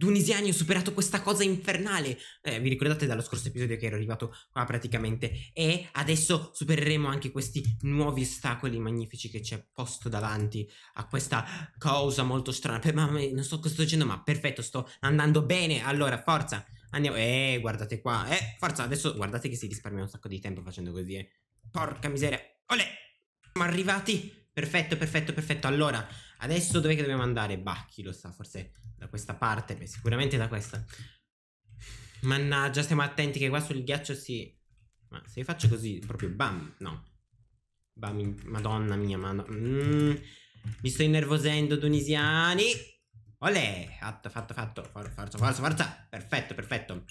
Dunisiani, ho superato questa cosa infernale. Eh, vi ricordate dallo scorso episodio che ero arrivato qua praticamente. E adesso supereremo anche questi nuovi ostacoli magnifici che c'è posto davanti a questa cosa molto strana. Per, ma, non so cosa sto dicendo, ma perfetto, sto andando bene. Allora, forza, andiamo. Eh, guardate qua. Eh, forza, adesso guardate che si risparmia un sacco di tempo facendo così. Eh. Porca miseria. Olè! Siamo arrivati Perfetto, perfetto, perfetto. Allora, adesso dov'è che dobbiamo andare? Bah, chi lo sa, forse da questa parte, beh, sicuramente da questa. Mannaggia, stiamo attenti che qua sul ghiaccio si... Ma se faccio così, proprio bam, no. Bam, madonna mia, madonna. Mm, mi sto innervosendo, tunisiani. Olè, fatto, fatto, fatto. Forza, forza, forza. Perfetto, perfetto.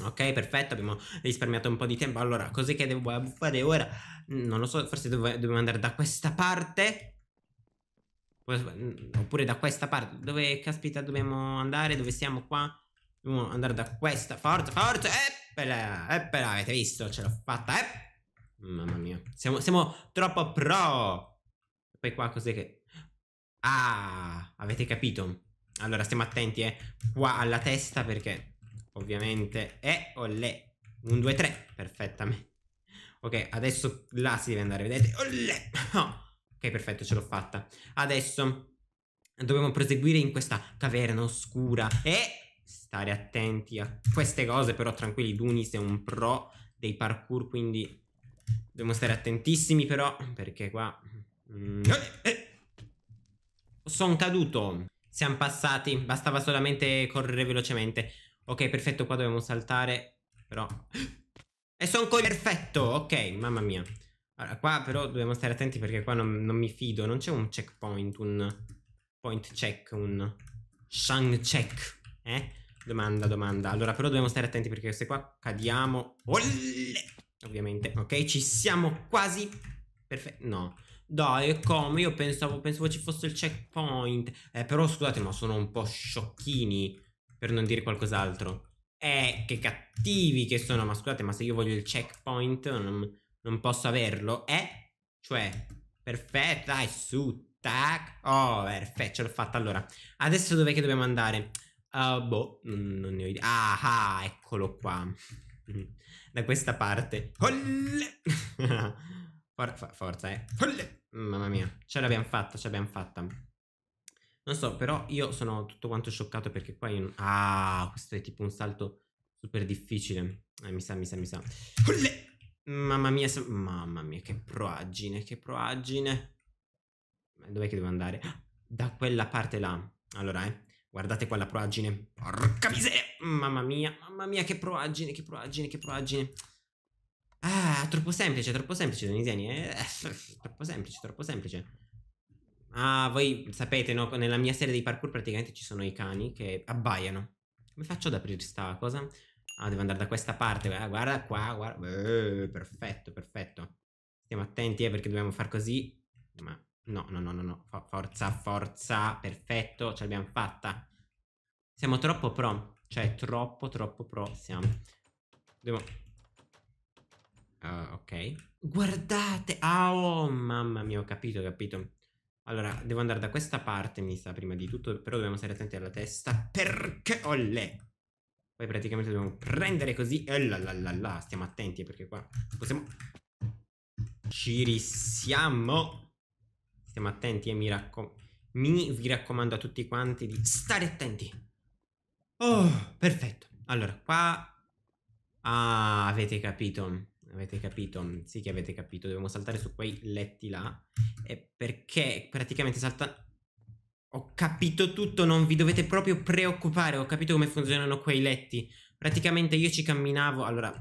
Ok, perfetto, abbiamo risparmiato un po' di tempo. Allora, cos'è che devo fare ora? Non lo so, forse dove, dobbiamo andare da questa parte. Oppure da questa parte. Dove, caspita, dobbiamo andare? Dove siamo qua? Dobbiamo andare da questa. Forza, forza! Eppela, eppela, avete visto? Ce l'ho fatta, eh? Mamma mia. Siamo, siamo troppo pro! Poi qua cos'è che... Ah, avete capito? Allora, stiamo attenti, eh. Qua alla testa perché... Ovviamente è eh, o un 1, 2, 3. Perfettamente. Ok, adesso là si deve andare, vedete? Olle! Oh. ok, perfetto, ce l'ho fatta. Adesso dobbiamo proseguire in questa caverna oscura e stare attenti a queste cose, però tranquilli, Dunis è un pro dei parkour, quindi dobbiamo stare attentissimi però, perché qua... Mm. Eh, eh. Sono caduto! Siamo passati, bastava solamente correre velocemente. Ok, perfetto, qua dobbiamo saltare, però... E sono con perfetto, ok, mamma mia. Allora, qua però dobbiamo stare attenti perché qua non, non mi fido, non c'è un checkpoint, un point check, un shang check, eh? Domanda, domanda. Allora, però dobbiamo stare attenti perché se qua cadiamo... Olle! Ovviamente, ok, ci siamo quasi... Perfetto, no. Dai, come? Io pensavo, pensavo ci fosse il checkpoint. Eh, però scusate, ma sono un po' sciocchini per non dire qualcos'altro. Eh, che cattivi che sono, ma scusate, ma se io voglio il checkpoint non, non posso averlo. È, cioè, perfetto, dai, su, tac, oh, perfetto, ce l'ho fatta. Allora, adesso dov'è che dobbiamo andare? Uh, boh, non, non, ne ho idea. Ah, ah eccolo qua. Mm-hmm. da questa parte. For forza, eh. Mamma mia, ce l'abbiamo fatta, ce l'abbiamo fatta. Non so, però io sono tutto quanto scioccato perché qua io... Ah, questo è tipo un salto super difficile. Eh, mi sa, mi sa, mi sa. Olle! Mamma mia, mamma mia, che proagine, che proagine. Dov'è che devo andare? Da quella parte là. Allora, eh. Guardate qua la proagine. Porca miseria! Eh, mamma mia, mamma mia, che proagine, che proagine, che proagine. Ah, troppo semplice, troppo semplice, Denisiani. Eh, troppo semplice, troppo semplice. Ah, voi sapete, no? Nella mia serie di parkour praticamente ci sono i cani che abbaiano. Come faccio ad aprire sta cosa? Ah, devo andare da questa parte. Eh, guarda qua, guarda. Eh, perfetto, perfetto. Stiamo attenti, eh, perché dobbiamo far così. Ma no, no, no, no, no. Forza, forza. Perfetto, ce l'abbiamo fatta. Siamo troppo pro. Cioè, troppo, troppo pro siamo. Dobbiamo... Uh, ah, ok. Guardate! oh, mamma mia, ho capito, ho capito. Allora, devo andare da questa parte, mi sa, prima di tutto, però dobbiamo stare attenti alla testa, perché olle! Poi praticamente dobbiamo prendere così, e eh, la la la la, stiamo attenti eh, perché qua possiamo... Ci rissiamo! Stiamo attenti e eh, mi raccomando... Mi vi raccomando a tutti quanti di stare attenti! Oh, perfetto! Allora, qua... Ah, avete capito... Avete capito? Mm, sì che avete capito, dobbiamo saltare su quei letti là. E perché praticamente salta... Ho capito tutto, non vi dovete proprio preoccupare, ho capito come funzionano quei letti. Praticamente io ci camminavo, allora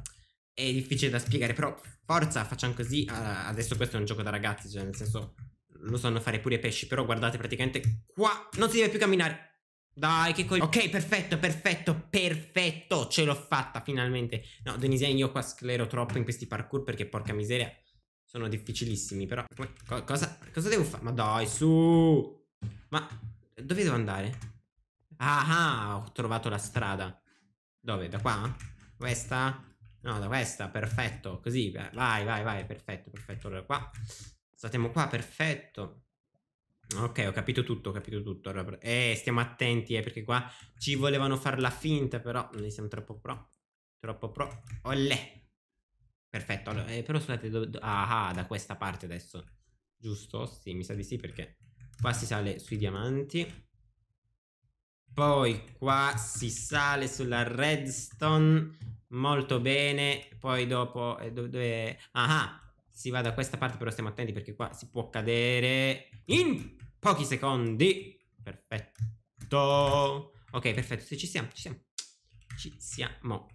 è difficile da spiegare, però forza, facciamo così. Uh, adesso questo è un gioco da ragazzi, cioè nel senso lo sanno fare pure i pesci, però guardate praticamente qua non si deve più camminare. Dai, che coglione. Ok, perfetto, perfetto, perfetto. Ce l'ho fatta finalmente. No, Denise, io qua sclero troppo in questi parkour perché porca miseria. Sono difficilissimi, però. Co cosa, cosa devo fare? Ma dai, su. Ma dove devo andare? Ah, ah ho trovato la strada. Dove? Da qua? Questa? No, da questa, perfetto. Così, vai, vai, vai, perfetto, perfetto. Allora qua. Saltiamo qua, perfetto. Ok, ho capito tutto, ho capito tutto. Allora, eh, stiamo attenti, eh, perché qua ci volevano far la finta, però noi siamo troppo pro. Troppo pro. Olle. Perfetto, allora, eh, però scusate, do, do, ah, ah, da questa parte adesso. Giusto? Sì, mi sa di sì, perché qua si sale sui diamanti. Poi qua si sale sulla redstone. Molto bene. Poi dopo... Eh, dove... Ah, ah si va da questa parte, però stiamo attenti perché qua si può cadere in pochi secondi. Perfetto. Ok, perfetto, sì, ci siamo, ci siamo. Ci siamo.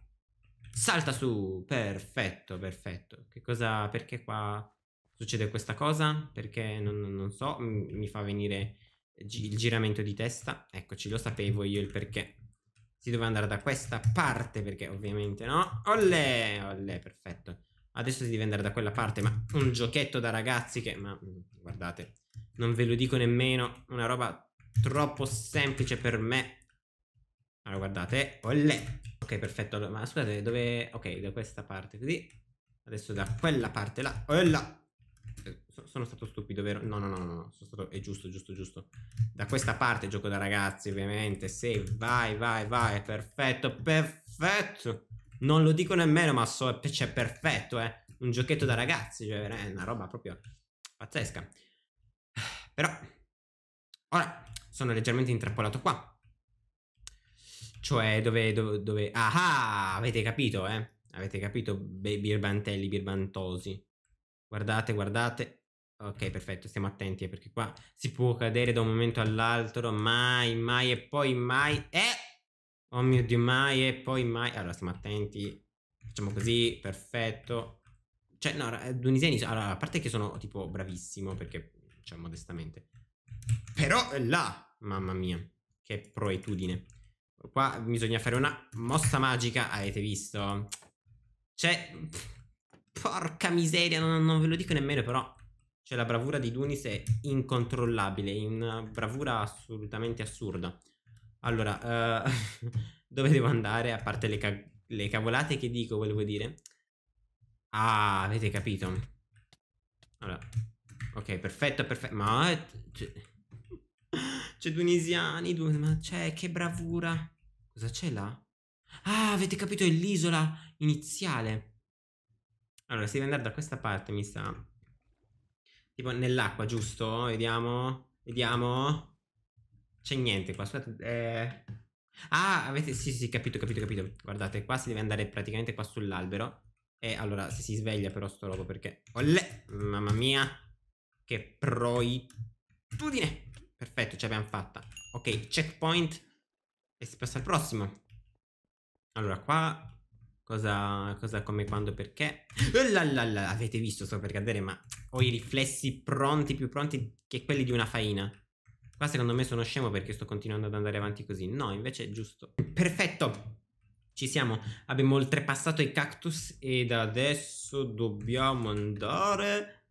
Salta su, perfetto, perfetto. Che cosa, perché qua succede questa cosa? Perché non, non so, mi fa venire il giramento di testa. Eccoci, lo sapevo io il perché. Si doveva andare da questa parte perché ovviamente no. Olle, olle, perfetto. Adesso si deve andare da quella parte, ma un giochetto da ragazzi che... Ma mm, guardate, non ve lo dico nemmeno, una roba troppo semplice per me. Allora guardate, olle. Ok, perfetto, ma scusate, dove... Ok, da questa parte così. Adesso da quella parte là. Olla! Oh, eh, sono stato stupido, vero? No, no, no, no, sono stato... è giusto, giusto, giusto. Da questa parte gioco da ragazzi, ovviamente. Sì, vai, vai, vai, perfetto, perfetto non lo dico nemmeno, ma so, cioè, perfetto, eh. Un giochetto da ragazzi, cioè, è una roba proprio pazzesca. Però, ora, sono leggermente intrappolato qua. Cioè, dove, dove, dove... Ah, avete capito, eh? Avete capito, Be birbantelli, birbantosi. Guardate, guardate. Ok, perfetto, stiamo attenti, eh, perché qua si può cadere da un momento all'altro, mai, mai e poi mai... Eh! Oh mio Dio, mai e poi mai. Allora, stiamo attenti. Facciamo così, perfetto. Cioè, no, eh, Dunisiani, allora, a parte che sono tipo bravissimo, perché, cioè, modestamente. Però eh, là, mamma mia, che proetudine. Qua bisogna fare una mossa magica, avete visto? Cioè, porca miseria, non, non ve lo dico nemmeno, però. Cioè, la bravura di Dunis è incontrollabile, una bravura assolutamente assurda. Allora, uh, dove devo andare? A parte le, ca le cavolate che dico, volevo dire. Ah, avete capito. Allora, ok, perfetto, perfetto. Ma... C'è Dunisiani, due... ma c'è, che bravura. Cosa c'è là? Ah, avete capito, è l'isola iniziale. Allora, si deve andare da questa parte, mi sa. Tipo nell'acqua, giusto? Vediamo, vediamo. C'è niente qua, aspetta. Eh... Ah, avete... Sì, sì, capito, capito, capito. Guardate, qua si deve andare praticamente qua sull'albero. E allora, se si sveglia però sto logo, perché... Olle! Mamma mia! Che proitudine! Perfetto, ce l'abbiamo fatta. Ok, checkpoint. E si passa al prossimo. Allora, qua... Cosa, cosa come, quando, perché? Oh, eh, là, là, là, avete visto, sto per cadere, ma ho i riflessi pronti, più pronti che quelli di una faina. Qua secondo me sono scemo perché sto continuando ad andare avanti così. No, invece è giusto. Perfetto! Ci siamo, abbiamo oltrepassato i cactus ed adesso dobbiamo andare...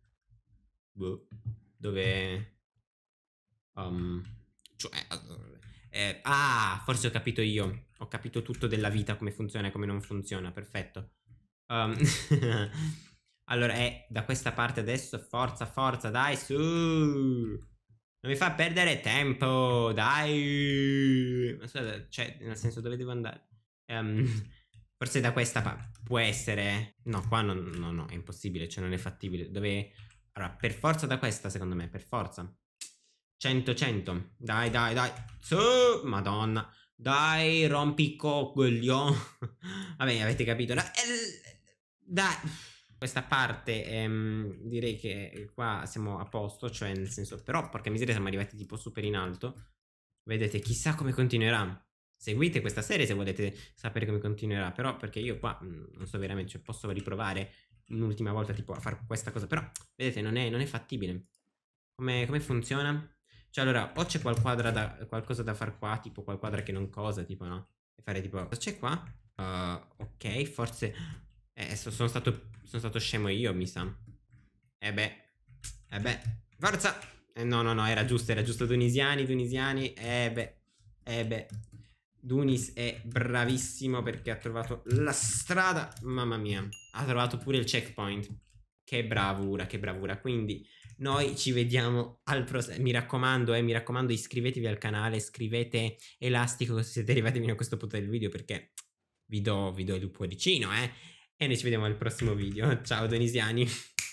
Boh. Dove... Um, cioè... Eh, ah, forse ho capito io. Ho capito tutto della vita, come funziona e come non funziona. Perfetto. Um, allora, è eh, da questa parte adesso. Forza, forza, dai, su! Non mi fa perdere tempo, dai. Ma scusate, cioè, nel senso dove devo andare? Um, forse da questa parte. Può essere... No, qua non, no, no, è impossibile, cioè non è fattibile. Dove... Allora, per forza da questa, secondo me, per forza. 100, 100. Dai, dai, dai. Su, madonna. Dai, rompi coglio. Vabbè, avete capito. Eh, dai questa parte ehm, direi che qua siamo a posto, cioè nel senso però porca miseria siamo arrivati tipo super in alto. Vedete, chissà come continuerà. Seguite questa serie se volete sapere come continuerà, però perché io qua mm, non so veramente, cioè posso riprovare un'ultima volta tipo a fare questa cosa, però vedete non è, non è fattibile. Come, come, funziona? Cioè allora, o c'è qual qualcosa da far qua, tipo qual quadra che non cosa, tipo no? E fare tipo, cosa c'è qua? Uh, ok, forse... Eh, sono stato, sono stato scemo io, mi sa. E eh beh, e eh beh, forza! Eh, no, no, no, era giusto, era giusto. Tunisiani, tunisiani, e eh beh, e eh beh. Dunis è bravissimo perché ha trovato la strada, mamma mia. Ha trovato pure il checkpoint. Che bravura, che bravura. Quindi noi ci vediamo al prossimo. Mi raccomando, eh, mi raccomando, iscrivetevi al canale, scrivete Elastico se siete arrivati fino a questo punto del video perché vi do, vi do il cuoricino, eh e noi ci vediamo al prossimo video. Ciao Donisiani!